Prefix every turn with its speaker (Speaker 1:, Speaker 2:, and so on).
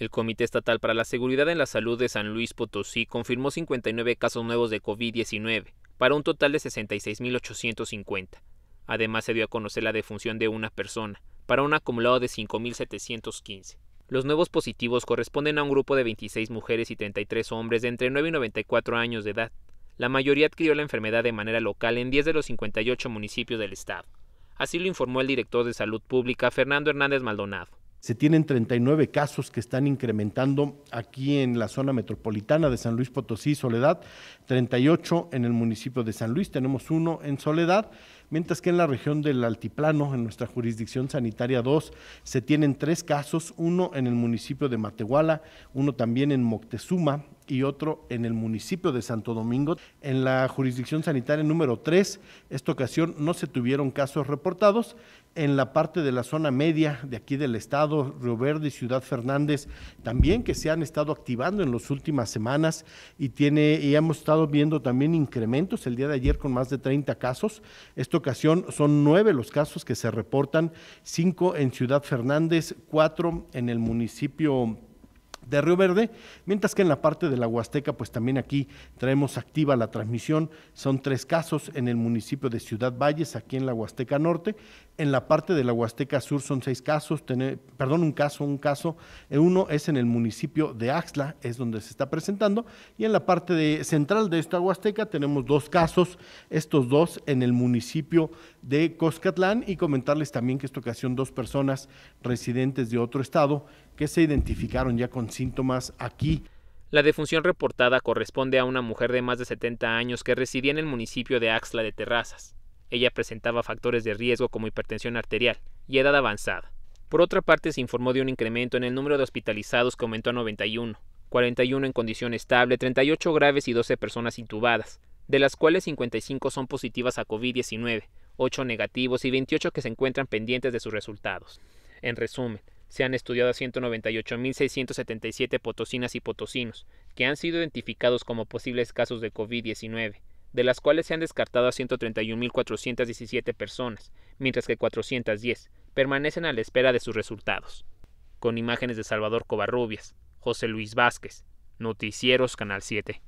Speaker 1: El Comité Estatal para la Seguridad en la Salud de San Luis Potosí confirmó 59 casos nuevos de COVID-19, para un total de 66.850. Además se dio a conocer la defunción de una persona, para un acumulado de 5.715. Los nuevos positivos corresponden a un grupo de 26 mujeres y 33 hombres de entre 9 y 94 años de edad. La mayoría adquirió la enfermedad de manera local en 10 de los 58 municipios del estado. Así lo informó el director de Salud Pública, Fernando Hernández Maldonado.
Speaker 2: Se tienen 39 casos que están incrementando aquí en la zona metropolitana de San Luis Potosí, Soledad, 38 en el municipio de San Luis, tenemos uno en Soledad, mientras que en la región del Altiplano, en nuestra jurisdicción sanitaria 2, se tienen tres casos, uno en el municipio de Matehuala, uno también en Moctezuma, y otro en el municipio de Santo Domingo. En la jurisdicción sanitaria número 3, esta ocasión no se tuvieron casos reportados. En la parte de la zona media de aquí del estado, Río Verde y Ciudad Fernández, también que se han estado activando en las últimas semanas y, tiene, y hemos estado viendo también incrementos el día de ayer con más de 30 casos. Esta ocasión son nueve los casos que se reportan, cinco en Ciudad Fernández, cuatro en el municipio de Río Verde, mientras que en la parte de la Huasteca, pues también aquí traemos activa la transmisión, son tres casos en el municipio de Ciudad Valles, aquí en la Huasteca Norte, en la parte de la Huasteca Sur son seis casos, perdón, un caso, un caso, eh, uno es en el municipio de Axla, es donde se está presentando, y en la parte central de esta Huasteca tenemos dos casos, estos dos en el municipio de Coscatlán, y comentarles también que esta ocasión dos personas residentes de otro estado que se identificaron ya con síntomas aquí.
Speaker 1: La defunción reportada corresponde a una mujer de más de 70 años que residía en el municipio de Axla de Terrazas. Ella presentaba factores de riesgo como hipertensión arterial y edad avanzada. Por otra parte, se informó de un incremento en el número de hospitalizados que aumentó a 91, 41 en condición estable, 38 graves y 12 personas intubadas, de las cuales 55 son positivas a COVID-19, 8 negativos y 28 que se encuentran pendientes de sus resultados. En resumen, se han estudiado a 198.677 potosinas y potosinos, que han sido identificados como posibles casos de COVID-19, de las cuales se han descartado a 131.417 personas, mientras que 410 permanecen a la espera de sus resultados. Con imágenes de Salvador Covarrubias, José Luis Vázquez, Noticieros Canal 7.